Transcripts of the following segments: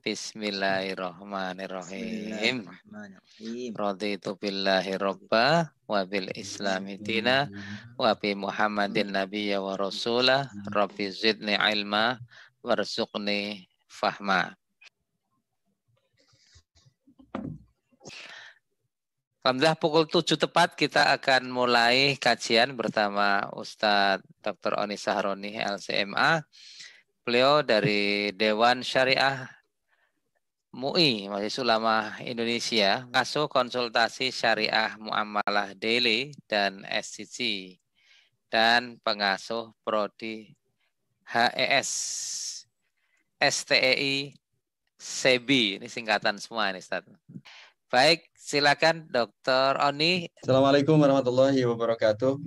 Bismillahirrahmanirrahim. Bismillahirrahmanirrahim. Raditu billahi robba wa bil islami dina wa bi Muhammadin nabiyya wa rasulah. Rabbi zidni ilma warzuqni fahma. Alhamdulillah pukul 7 tepat kita akan mulai kajian bersama Ustadz Dr. Oni Sahroni LCMA. Beliau dari Dewan Syariah MUI, Majelis Ulama Indonesia, masuk konsultasi syariah muamalah daily dan SCC dan pengasuh prodi HES, STEI, SEBI. Ini singkatan semua ini, Ustaz. Baik, silakan Dr. Oni. Assalamualaikum warahmatullahi wabarakatuh.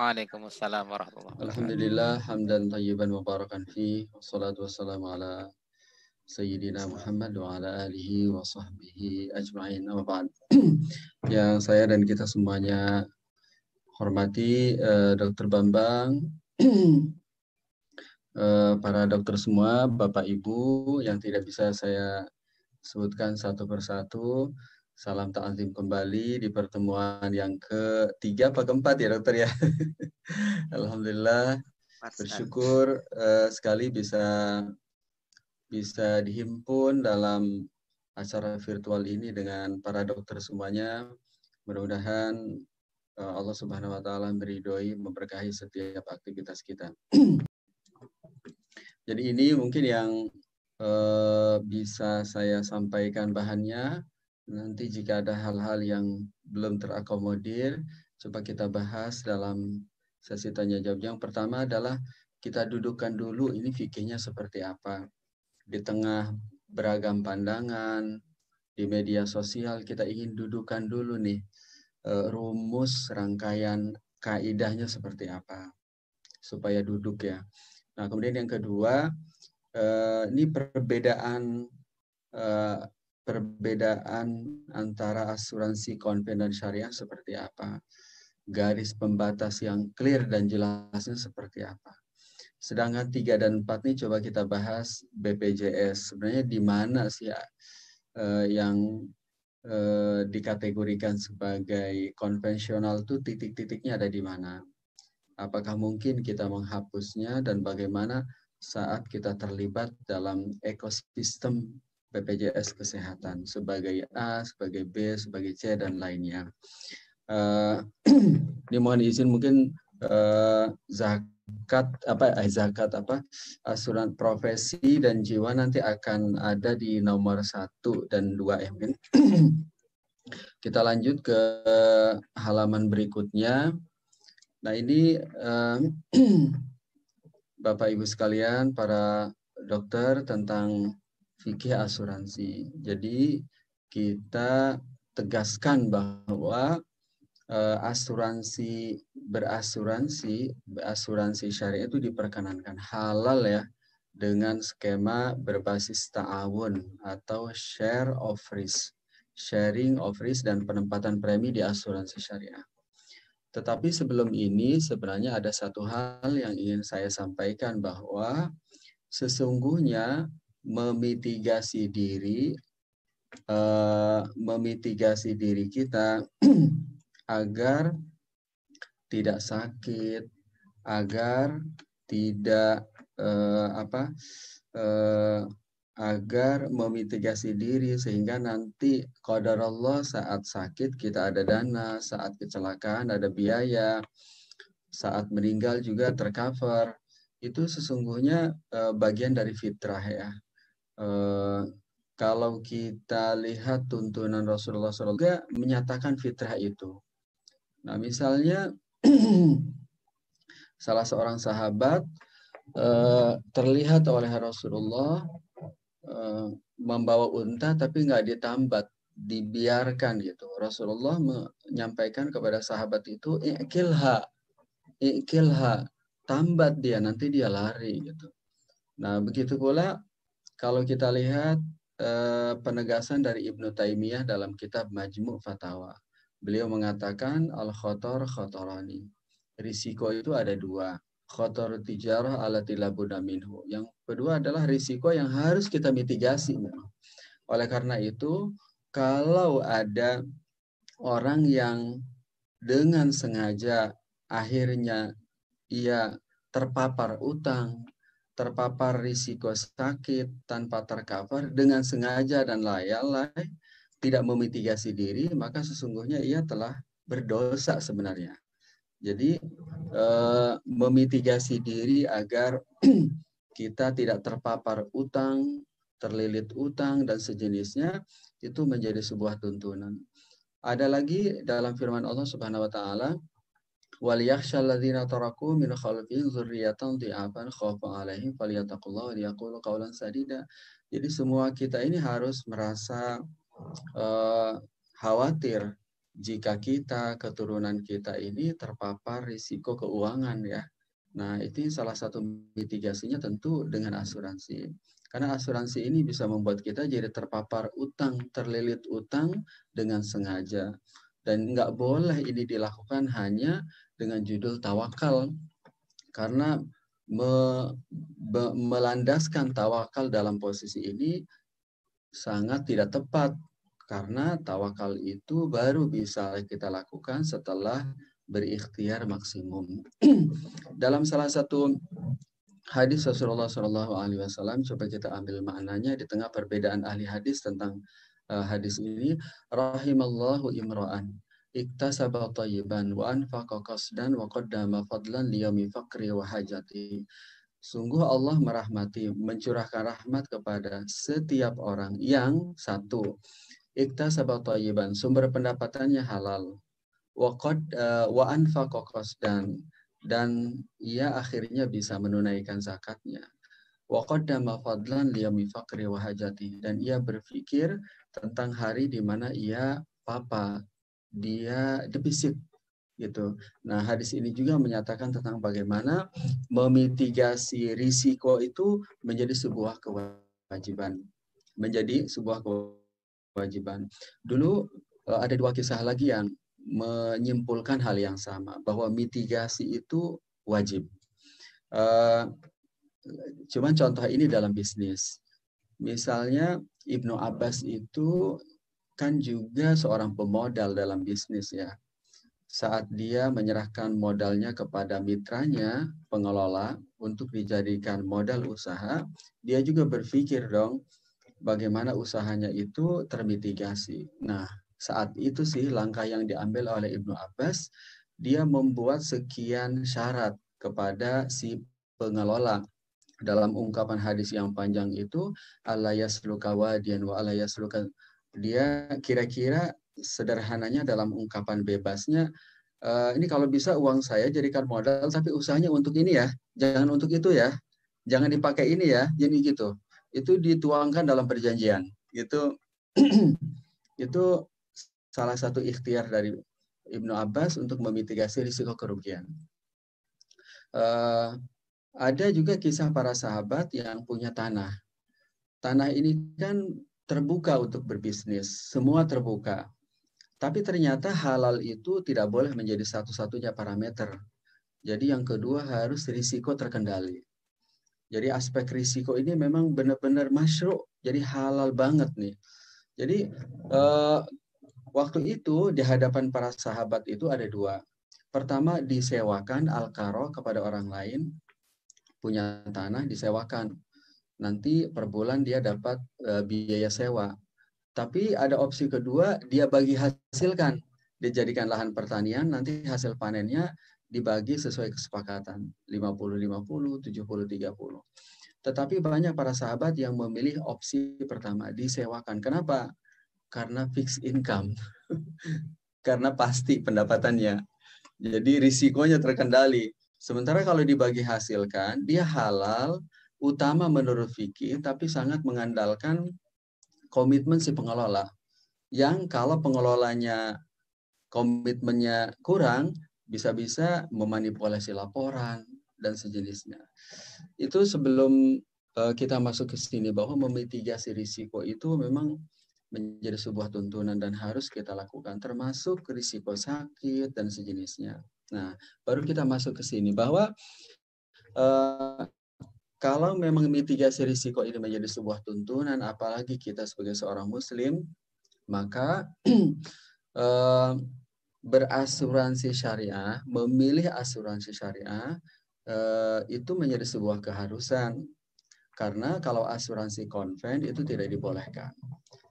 Waalaikumsalam warahmatullahi wabarakatuh. Alhamdulillah, hamdan tayyiban mubarakan fi, wassalatu wassalamu ala Sayyidina Muhammad wa ala alihi wa sahbihi ajma'in Yang saya dan kita semuanya hormati eh, Dr. Bambang, eh, para dokter semua, Bapak Ibu yang tidak bisa saya sebutkan satu persatu. Salam ta'azim kembali di pertemuan yang ketiga apa keempat ya dokter ya. Alhamdulillah bersyukur eh, sekali bisa bisa dihimpun dalam acara virtual ini dengan para dokter semuanya. Mudah-mudahan eh, Allah Subhanahu wa taala meridhoi, memberkahi setiap aktivitas kita. Jadi ini mungkin yang eh, bisa saya sampaikan bahannya. Nanti jika ada hal-hal yang belum terakomodir, coba kita bahas dalam sesi tanya jawab. Yang pertama adalah kita dudukkan dulu ini fikihnya seperti apa di tengah beragam pandangan, di media sosial kita ingin dudukan dulu nih eh, rumus rangkaian kaidahnya seperti apa supaya duduk ya. Nah kemudian yang kedua eh, ini perbedaan eh, perbedaan antara asuransi konven dan syariah seperti apa, garis pembatas yang clear dan jelasnya seperti apa. Sedangkan 3 dan 4 ini coba kita bahas BPJS. Sebenarnya di mana sih ya? eh, yang eh, dikategorikan sebagai konvensional itu titik-titiknya ada di mana? Apakah mungkin kita menghapusnya dan bagaimana saat kita terlibat dalam ekosistem BPJS Kesehatan sebagai A, sebagai B, sebagai C, dan lainnya. Uh, ini mohon izin mungkin uh, eh, Zak zakat apa eh, zakat apa asuransi eh, profesi dan jiwa nanti akan ada di nomor satu dan dua ya mungkin. Kita lanjut ke halaman berikutnya. Nah ini eh, Bapak Ibu sekalian para dokter tentang fikih asuransi. Jadi kita tegaskan bahwa Eh, asuransi berasuransi asuransi syariah itu diperkenankan halal ya dengan skema berbasis ta'awun atau share of risk, sharing of risk dan penempatan premi di asuransi syariah. Tetapi sebelum ini sebenarnya ada satu hal yang ingin saya sampaikan bahwa sesungguhnya memitigasi diri eh, memitigasi diri kita agar tidak sakit, agar tidak eh, apa eh, agar memitigasi diri sehingga nanti kodar Allah saat sakit kita ada dana, saat kecelakaan ada biaya, saat meninggal juga tercover. Itu sesungguhnya eh, bagian dari fitrah ya. Eh, kalau kita lihat tuntunan Rasulullah SAW menyatakan fitrah itu Nah, misalnya salah seorang sahabat eh, terlihat oleh Rasulullah eh, membawa unta tapi nggak ditambat, dibiarkan gitu. Rasulullah menyampaikan kepada sahabat itu, ikilha, ikilha, tambat dia, nanti dia lari gitu. Nah, begitu pula kalau kita lihat eh, penegasan dari Ibnu Taimiyah dalam kitab Majmu' Fatawa. Beliau mengatakan al-khotor khotorani. Risiko itu ada dua. Khotor tijarah ala tilabuna minhu. Yang kedua adalah risiko yang harus kita mitigasi. Oleh karena itu, kalau ada orang yang dengan sengaja akhirnya ia terpapar utang, terpapar risiko sakit tanpa tercover dengan sengaja dan layak layak tidak memitigasi diri, maka sesungguhnya ia telah berdosa sebenarnya. Jadi eh, memitigasi diri agar kita tidak terpapar utang, terlilit utang dan sejenisnya itu menjadi sebuah tuntunan. Ada lagi dalam firman Allah Subhanahu wa taala Jadi semua kita ini harus merasa Eh, khawatir jika kita keturunan kita ini terpapar risiko keuangan ya. Nah, itu salah satu mitigasinya tentu dengan asuransi. Karena asuransi ini bisa membuat kita jadi terpapar utang, terlilit utang dengan sengaja. Dan nggak boleh ini dilakukan hanya dengan judul tawakal. Karena me, be, melandaskan tawakal dalam posisi ini sangat tidak tepat karena tawakal itu baru bisa kita lakukan setelah berikhtiar maksimum. Dalam salah satu hadis Rasulullah Shallallahu Alaihi Wasallam coba kita ambil maknanya di tengah perbedaan ahli hadis tentang uh, hadis ini rahimallahu imra'an iktasaba tayyiban wa anfaqa qasdan wa qaddama fadlan liyami faqri wa hajati Sungguh Allah merahmati, mencurahkan rahmat kepada setiap orang yang satu, iktasaba thayyiban, sumber pendapatannya halal. wakod wa kokos eh, dan dan ia akhirnya bisa menunaikan zakatnya. Waqaddama fadlan liyami faqri wa hajati dan ia berpikir tentang hari di mana ia papa dia debisik gitu. Nah, hadis ini juga menyatakan tentang bagaimana memitigasi risiko itu menjadi sebuah kewajiban. Menjadi sebuah kewajiban. Dulu eh, ada dua kisah lagi yang menyimpulkan hal yang sama bahwa mitigasi itu wajib. Uh, cuman contoh ini dalam bisnis. Misalnya Ibnu Abbas itu kan juga seorang pemodal dalam bisnis ya saat dia menyerahkan modalnya kepada mitranya, pengelola, untuk dijadikan modal usaha, dia juga berpikir dong bagaimana usahanya itu termitigasi. Nah, saat itu sih langkah yang diambil oleh Ibnu Abbas, dia membuat sekian syarat kepada si pengelola. Dalam ungkapan hadis yang panjang itu, alayas luka wadian wa dia kira-kira sederhananya dalam ungkapan bebasnya uh, ini kalau bisa uang saya jadikan modal tapi usahanya untuk ini ya jangan untuk itu ya jangan dipakai ini ya jadi gitu itu dituangkan dalam perjanjian itu itu salah satu ikhtiar dari Ibnu Abbas untuk memitigasi risiko kerugian uh, ada juga kisah para sahabat yang punya tanah tanah ini kan terbuka untuk berbisnis semua terbuka tapi ternyata halal itu tidak boleh menjadi satu-satunya parameter. Jadi yang kedua harus risiko terkendali. Jadi aspek risiko ini memang benar-benar masuk, jadi halal banget nih. Jadi eh, waktu itu di hadapan para sahabat itu ada dua. Pertama disewakan karo kepada orang lain, punya tanah disewakan. Nanti per bulan dia dapat eh, biaya sewa. Tapi ada opsi kedua, dia bagi hasilkan. Dijadikan lahan pertanian, nanti hasil panennya dibagi sesuai kesepakatan 50-50, 70-30. Tetapi banyak para sahabat yang memilih opsi pertama, disewakan. Kenapa? Karena fixed income. Karena pasti pendapatannya. Jadi risikonya terkendali. Sementara kalau dibagi hasilkan, dia halal, utama menurut fikih, tapi sangat mengandalkan komitmen si pengelola. Yang kalau pengelolanya komitmennya kurang, bisa-bisa memanipulasi laporan dan sejenisnya. Itu sebelum eh, kita masuk ke sini bahwa memitigasi risiko itu memang menjadi sebuah tuntunan dan harus kita lakukan termasuk risiko sakit dan sejenisnya. Nah, baru kita masuk ke sini bahwa eh, kalau memang mitigasi risiko ini menjadi sebuah tuntunan, apalagi kita sebagai seorang muslim, maka eh, berasuransi syariah, memilih asuransi syariah eh, itu menjadi sebuah keharusan. Karena kalau asuransi konven itu tidak dibolehkan.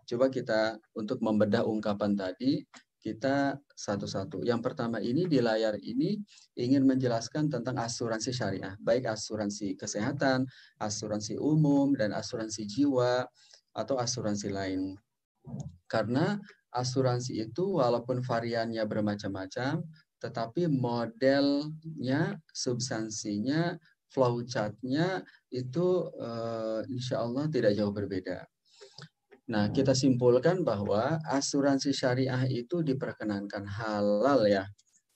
Coba kita untuk membedah ungkapan tadi, kita satu-satu. Yang pertama ini di layar ini ingin menjelaskan tentang asuransi syariah, baik asuransi kesehatan, asuransi umum, dan asuransi jiwa atau asuransi lain. Karena asuransi itu walaupun variannya bermacam-macam, tetapi modelnya, substansinya, flowchartnya itu uh, insya Allah tidak jauh berbeda. Nah, hmm. kita simpulkan bahwa asuransi syariah itu diperkenankan halal ya,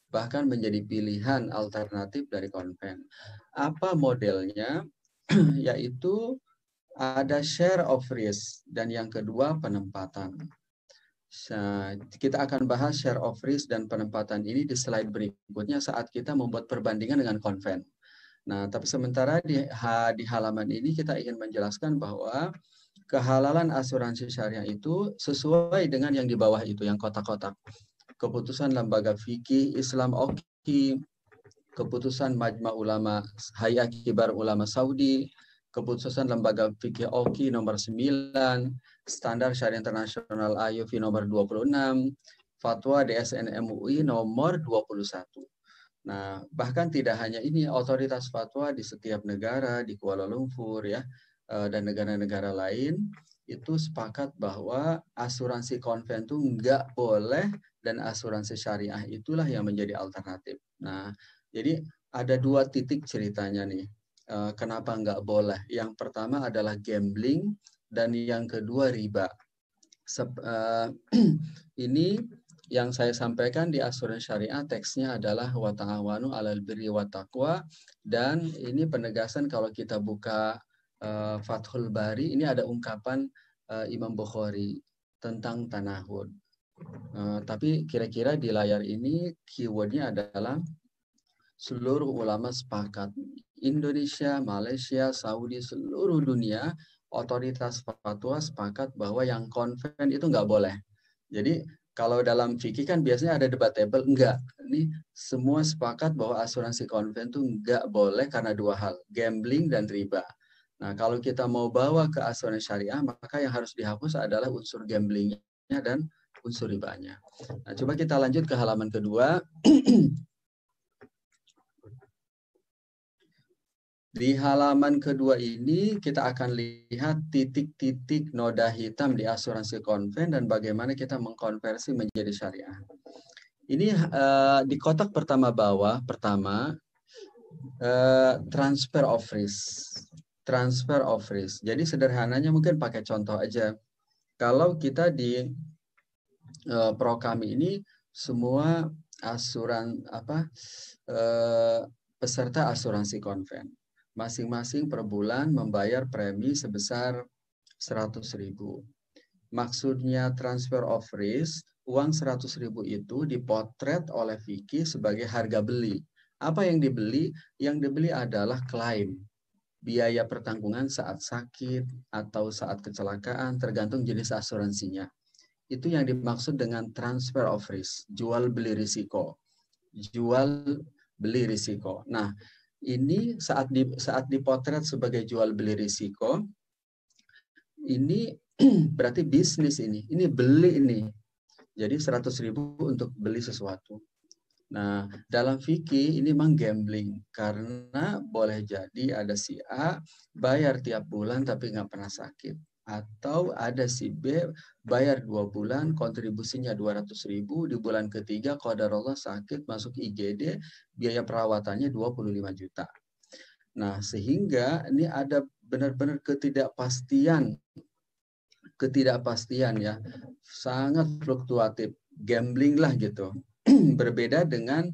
bahkan menjadi pilihan alternatif dari konven. Apa modelnya? Yaitu ada share of risk dan yang kedua penempatan. Kita akan bahas share of risk dan penempatan ini di slide berikutnya saat kita membuat perbandingan dengan konven. Nah, tapi sementara di, di halaman ini kita ingin menjelaskan bahwa kehalalan asuransi syariah itu sesuai dengan yang di bawah itu, yang kotak-kotak. Keputusan lembaga fikih Islam OKI, keputusan Majma Ulama Hayya Kibar Ulama Saudi, keputusan lembaga fikih OKI nomor 9, standar syariah internasional IUV nomor 26, fatwa DSN MUI nomor 21. Nah, bahkan tidak hanya ini, otoritas fatwa di setiap negara, di Kuala Lumpur ya, Eh, dan negara-negara lain itu sepakat bahwa asuransi konven itu nggak boleh dan asuransi syariah itulah yang menjadi alternatif. Nah, jadi ada dua titik ceritanya nih. Eh, kenapa nggak boleh? Yang pertama adalah gambling dan yang kedua riba. Eh, ini yang saya sampaikan di asuransi syariah teksnya adalah wata'awanu alal birri wa dan ini penegasan kalau kita buka uh, Fathul Bari ini ada ungkapan uh, Imam Bukhari tentang tanahud. Uh, tapi kira-kira di layar ini keywordnya adalah seluruh ulama sepakat Indonesia, Malaysia, Saudi, seluruh dunia otoritas fatwa sepakat bahwa yang konven itu nggak boleh. Jadi kalau dalam fikih kan biasanya ada debatable, enggak. Ini semua sepakat bahwa asuransi konven itu enggak boleh karena dua hal, gambling dan riba. Nah, kalau kita mau bawa ke asuransi syariah, maka yang harus dihapus adalah unsur gamblingnya dan unsur ribanya. Nah, coba kita lanjut ke halaman kedua. Di halaman kedua ini kita akan lihat titik-titik noda hitam di asuransi konven dan bagaimana kita mengkonversi menjadi syariah. Ini uh, di kotak pertama bawah pertama uh, transfer of risk transfer of risk. Jadi sederhananya mungkin pakai contoh aja. Kalau kita di uh, pro kami ini semua asuran apa uh, peserta asuransi konven masing-masing per bulan membayar premi sebesar 100.000. Maksudnya transfer of risk, uang 100.000 itu dipotret oleh Vicky sebagai harga beli. Apa yang dibeli? Yang dibeli adalah klaim biaya pertanggungan saat sakit atau saat kecelakaan tergantung jenis asuransinya. Itu yang dimaksud dengan transfer of risk, jual beli risiko. Jual beli risiko. Nah, ini saat di saat dipotret sebagai jual beli risiko ini berarti bisnis ini. Ini beli ini. Jadi 100.000 untuk beli sesuatu. Nah, dalam fikih ini memang gambling karena boleh jadi ada si A bayar tiap bulan tapi nggak pernah sakit atau ada si B bayar dua bulan kontribusinya ratus ribu di bulan ketiga kodarullah sakit masuk IGD biaya perawatannya 25 juta. Nah, sehingga ini ada benar-benar ketidakpastian ketidakpastian ya sangat fluktuatif gambling lah gitu berbeda dengan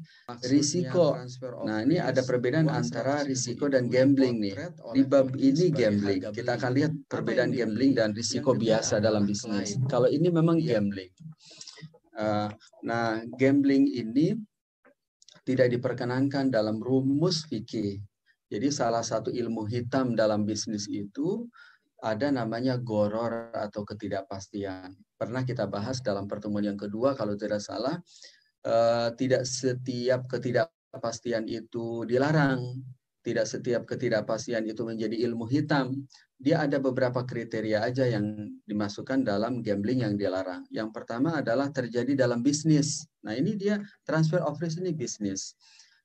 risiko. Nah, ini ada perbedaan antara risiko dan gambling nih. Di bab ini gambling. Kita akan lihat perbedaan gambling dan risiko biasa dalam bisnis. Kalau ini memang iya. gambling. Eh, nah, gambling ini tidak diperkenankan dalam rumus fikih. Jadi salah satu ilmu hitam dalam bisnis itu ada namanya goror atau ketidakpastian. Pernah kita bahas dalam pertemuan yang kedua kalau tidak salah Eh, tidak setiap ketidakpastian itu dilarang, tidak setiap ketidakpastian itu menjadi ilmu hitam. Dia ada beberapa kriteria aja yang dimasukkan dalam gambling yang dilarang. Yang pertama adalah terjadi dalam bisnis. Nah, ini dia transfer of risk ini bisnis.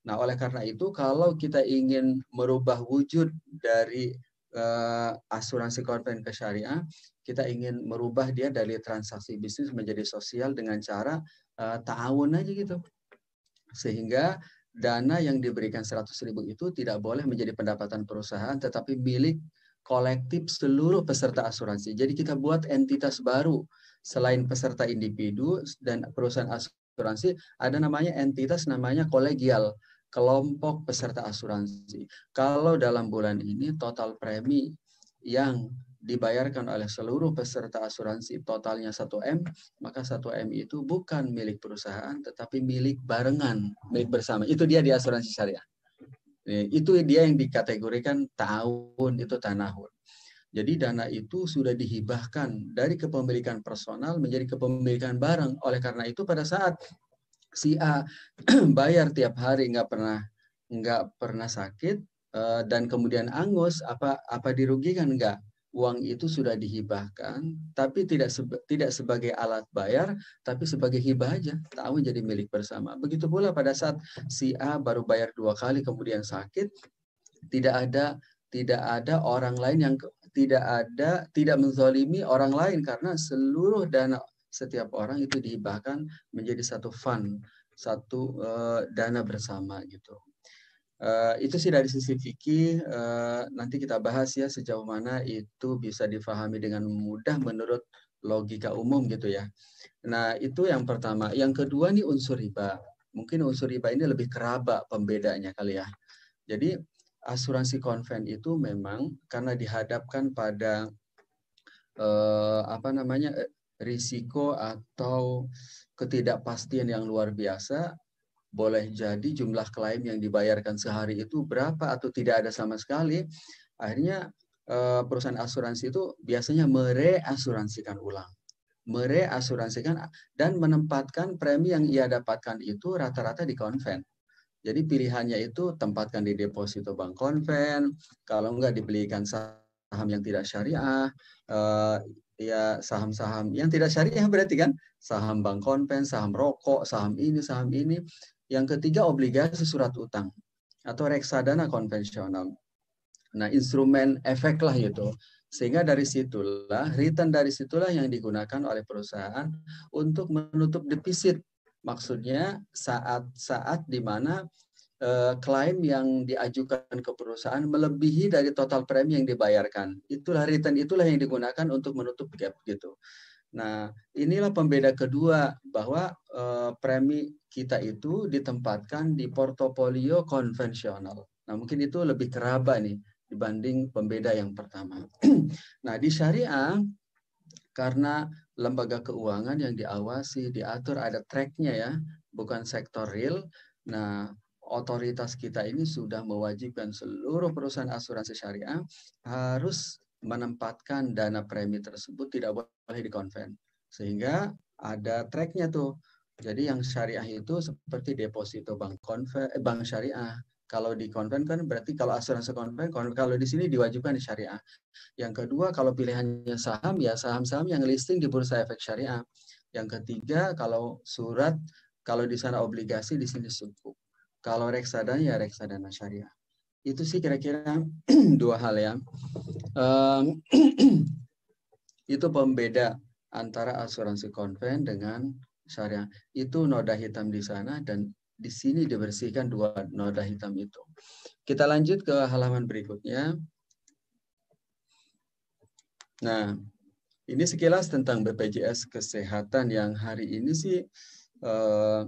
Nah, oleh karena itu kalau kita ingin merubah wujud dari uh, asuransi korban ke syariah, kita ingin merubah dia dari transaksi bisnis menjadi sosial dengan cara uh, tahun aja gitu. Sehingga dana yang diberikan 100 ribu itu tidak boleh menjadi pendapatan perusahaan tetapi milik kolektif seluruh peserta asuransi. Jadi kita buat entitas baru selain peserta individu dan perusahaan asuransi ada namanya entitas namanya kolegial kelompok peserta asuransi. Kalau dalam bulan ini total premi yang dibayarkan oleh seluruh peserta asuransi totalnya 1M, maka 1M itu bukan milik perusahaan tetapi milik barengan, milik bersama. Itu dia di asuransi syariah. Itu dia yang dikategorikan tahun itu tanahun. Jadi dana itu sudah dihibahkan dari kepemilikan personal menjadi kepemilikan bareng. Oleh karena itu pada saat si A bayar tiap hari nggak pernah nggak pernah sakit eh, dan kemudian angus apa apa dirugikan nggak uang itu sudah dihibahkan, tapi tidak seba, tidak sebagai alat bayar, tapi sebagai hibah aja. Tahu jadi milik bersama. Begitu pula pada saat si A baru bayar dua kali kemudian sakit, tidak ada tidak ada orang lain yang tidak ada tidak menzolimi orang lain karena seluruh dana setiap orang itu dihibahkan menjadi satu fund, satu uh, dana bersama gitu. Eh, itu sih dari sisi fikih eh, uh, nanti kita bahas ya sejauh mana itu bisa difahami dengan mudah menurut logika umum gitu ya. Nah, itu yang pertama. Yang kedua nih unsur riba. Mungkin unsur riba ini lebih keraba pembedanya kali ya. Jadi asuransi konven itu memang karena dihadapkan pada eh, apa namanya risiko atau ketidakpastian yang luar biasa boleh jadi jumlah klaim yang dibayarkan sehari itu berapa atau tidak ada sama sekali. Akhirnya eh, perusahaan asuransi itu biasanya mereasuransikan ulang. Mereasuransikan dan menempatkan premi yang ia dapatkan itu rata-rata di konven. Jadi pilihannya itu tempatkan di deposito bank konven, kalau enggak dibelikan saham yang tidak syariah, eh, ya saham-saham yang tidak syariah berarti kan saham bank konven, saham rokok, saham ini, saham ini. Yang ketiga obligasi surat utang atau reksadana konvensional. Nah, instrumen efek lah itu Sehingga dari situlah return dari situlah yang digunakan oleh perusahaan untuk menutup defisit. Maksudnya saat-saat di mana Eh, klaim yang diajukan ke perusahaan melebihi dari total premi yang dibayarkan. Itulah return itulah yang digunakan untuk menutup gap gitu. Nah, inilah pembeda kedua bahwa eh, premi kita itu ditempatkan di portofolio konvensional. Nah, mungkin itu lebih keraba nih dibanding pembeda yang pertama. nah, di syariah karena lembaga keuangan yang diawasi, diatur ada tracknya ya, bukan sektor real. Nah, otoritas kita ini sudah mewajibkan seluruh perusahaan asuransi syariah harus menempatkan dana premi tersebut tidak boleh dikonven. Sehingga ada tracknya tuh. Jadi yang syariah itu seperti deposito bank konven, eh, bank syariah. Kalau di konven kan berarti kalau asuransi konven, kalau di sini diwajibkan di syariah. Yang kedua kalau pilihannya saham ya saham-saham yang listing di bursa efek syariah. Yang ketiga kalau surat kalau di sana obligasi di sini sukuk. Kalau reksadana ya reksadana syariah. Itu sih kira-kira dua hal ya. Um, itu pembeda antara asuransi konven dengan syariah. Itu noda hitam di sana dan di sini dibersihkan dua noda hitam itu. Kita lanjut ke halaman berikutnya. Nah, ini sekilas tentang BPJS Kesehatan yang hari ini sih eh,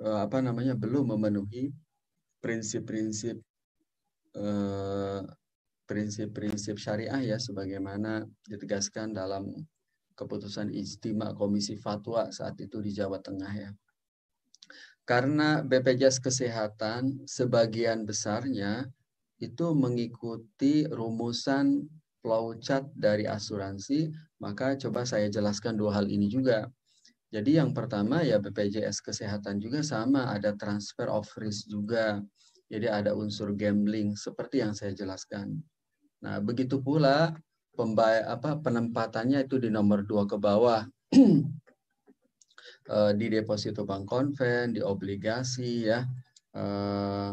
Eh, apa namanya belum memenuhi prinsip-prinsip eh, prinsip-prinsip syariah ya sebagaimana ditegaskan dalam keputusan ijtima Komisi Fatwa saat itu di Jawa Tengah ya. Karena BPJS Kesehatan sebagian besarnya itu mengikuti rumusan flowchart dari asuransi, maka coba saya jelaskan dua hal ini juga. Jadi yang pertama ya BPJS Kesehatan juga sama, ada transfer of risk juga. Jadi ada unsur gambling seperti yang saya jelaskan. Nah, begitu pula pembay apa penempatannya itu di nomor 2 ke bawah. Eh, di deposito bank konven, di obligasi ya. Eh,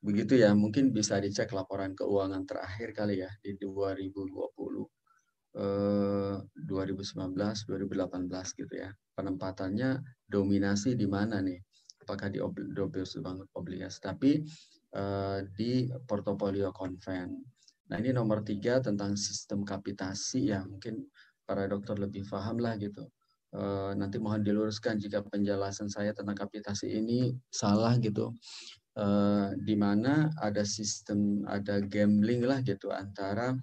begitu ya, mungkin bisa dicek laporan keuangan terakhir kali ya di 2020. 2019 eh, 2018 gitu ya penempatannya dominasi di mana nih apakah di obligasi bank obligasi tapi eh, di portofolio konven nah ini nomor tiga tentang sistem kapitasi ya mungkin para dokter lebih paham lah gitu eh, nanti mohon diluruskan jika penjelasan saya tentang kapitasi ini salah gitu eh, di mana ada sistem ada gambling lah gitu antara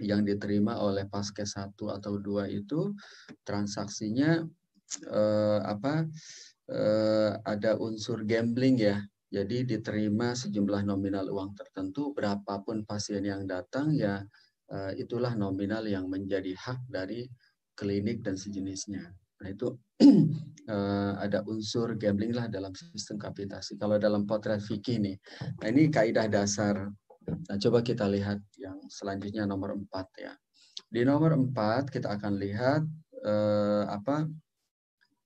yang diterima oleh paskes satu atau dua itu transaksinya eh, apa eh, ada unsur gambling ya. Jadi diterima sejumlah nominal uang tertentu berapapun pasien yang datang ya eh, itulah nominal yang menjadi hak dari klinik dan sejenisnya. Nah itu eh, ada unsur gambling lah dalam sistem kapitasi. Kalau dalam potret fikih nih, nah, ini kaidah dasar Nah, coba kita lihat yang selanjutnya nomor 4 ya. Di nomor 4 kita akan lihat eh, apa?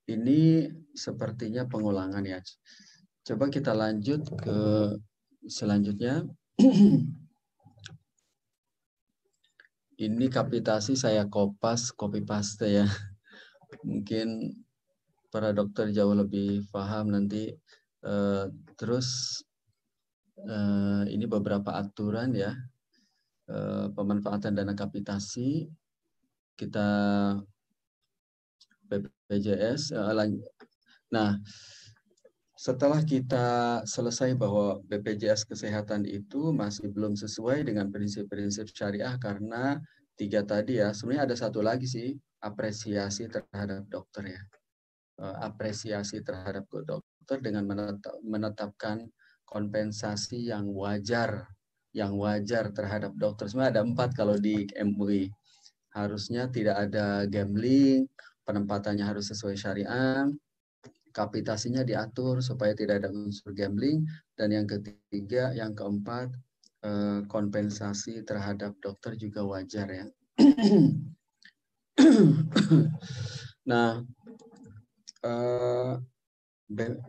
Ini sepertinya pengulangan ya. Coba kita lanjut ke selanjutnya. Ini kapitasi saya kopas, copy paste ya. Mungkin para dokter jauh lebih paham nanti. Eh, terus Eh, ini beberapa aturan ya eh, pemanfaatan dana kapitasi kita BPJS. Eh, nah, setelah kita selesai bahwa BPJS kesehatan itu masih belum sesuai dengan prinsip-prinsip syariah karena tiga tadi ya. Sebenarnya ada satu lagi sih apresiasi terhadap dokter ya. Apresiasi terhadap dokter dengan menetapkan kompensasi yang wajar yang wajar terhadap dokter. Sebenarnya ada empat kalau di MUI. Harusnya tidak ada gambling, penempatannya harus sesuai syariah, kapitasinya diatur supaya tidak ada unsur gambling, dan yang ketiga, yang keempat, eh, kompensasi terhadap dokter juga wajar ya. nah, eh,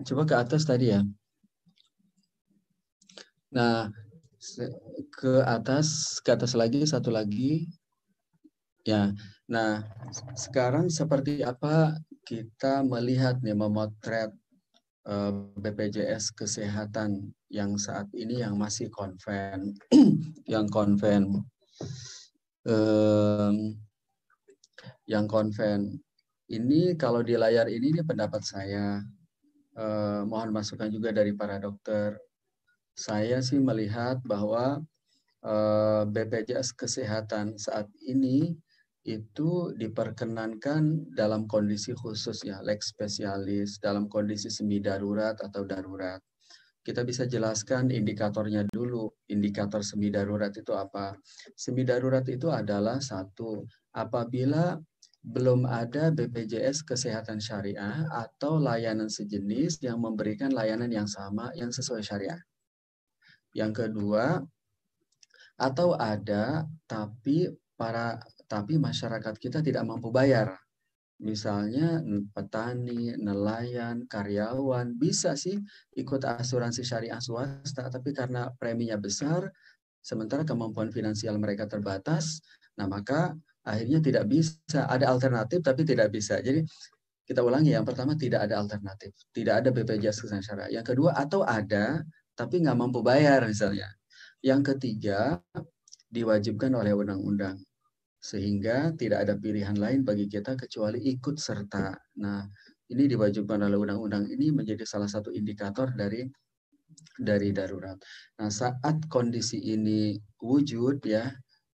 coba ke atas tadi ya. Nah, ke atas, ke atas lagi, satu lagi. Ya, nah sekarang seperti apa kita melihat nih memotret eh, BPJS Kesehatan yang saat ini yang masih konven, yang konven, um, yang konven. Ini kalau di layar ini ini pendapat saya. Uh, mohon masukan juga dari para dokter saya sih melihat bahwa eh, BPJS Kesehatan saat ini itu diperkenankan dalam kondisi khusus ya, leg spesialis, dalam kondisi semi darurat atau darurat. Kita bisa jelaskan indikatornya dulu, indikator semi darurat itu apa. Semi darurat itu adalah satu, apabila belum ada BPJS Kesehatan Syariah atau layanan sejenis yang memberikan layanan yang sama yang sesuai syariah. Yang kedua, atau ada tapi para tapi masyarakat kita tidak mampu bayar. Misalnya petani, nelayan, karyawan bisa sih ikut asuransi syariah swasta tapi karena preminya besar sementara kemampuan finansial mereka terbatas, nah maka akhirnya tidak bisa ada alternatif tapi tidak bisa. Jadi kita ulangi yang pertama tidak ada alternatif, tidak ada BPJS kesehatan syariah. Yang kedua atau ada tapi nggak mampu bayar misalnya. Yang ketiga, diwajibkan oleh undang-undang. Sehingga tidak ada pilihan lain bagi kita kecuali ikut serta. Nah, ini diwajibkan oleh undang-undang ini menjadi salah satu indikator dari dari darurat. Nah, saat kondisi ini wujud ya,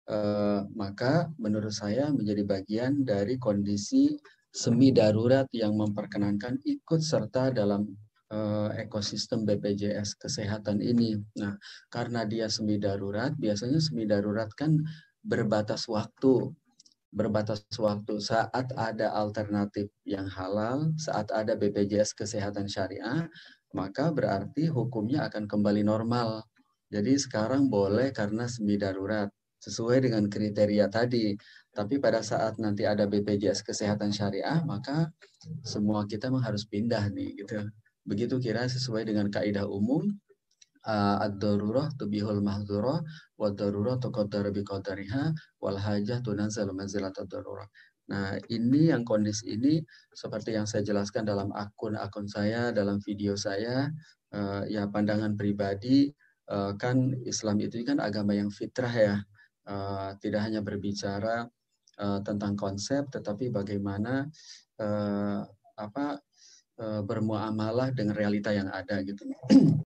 eh, maka menurut saya menjadi bagian dari kondisi semi darurat yang memperkenankan ikut serta dalam Eh, ekosistem BPJS kesehatan ini. Nah, karena dia semi darurat, biasanya semi darurat kan berbatas waktu. Berbatas waktu saat ada alternatif yang halal, saat ada BPJS kesehatan syariah, maka berarti hukumnya akan kembali normal. Jadi sekarang boleh karena semi darurat sesuai dengan kriteria tadi. Tapi pada saat nanti ada BPJS kesehatan syariah, maka semua kita harus pindah nih gitu Begitu kira sesuai dengan kaidah umum uh, ad-darurah tubihul mahdzurah wa darurah tuqaddar bi qadariha wal hajah manzilat ad darurah. Nah, ini yang kondisi ini seperti yang saya jelaskan dalam akun-akun saya, dalam video saya, eh, ya pandangan pribadi eh, kan Islam itu kan agama yang fitrah ya. tidak hanya berbicara tentang konsep tetapi bagaimana apa Eh, bermuamalah dengan realita yang ada gitu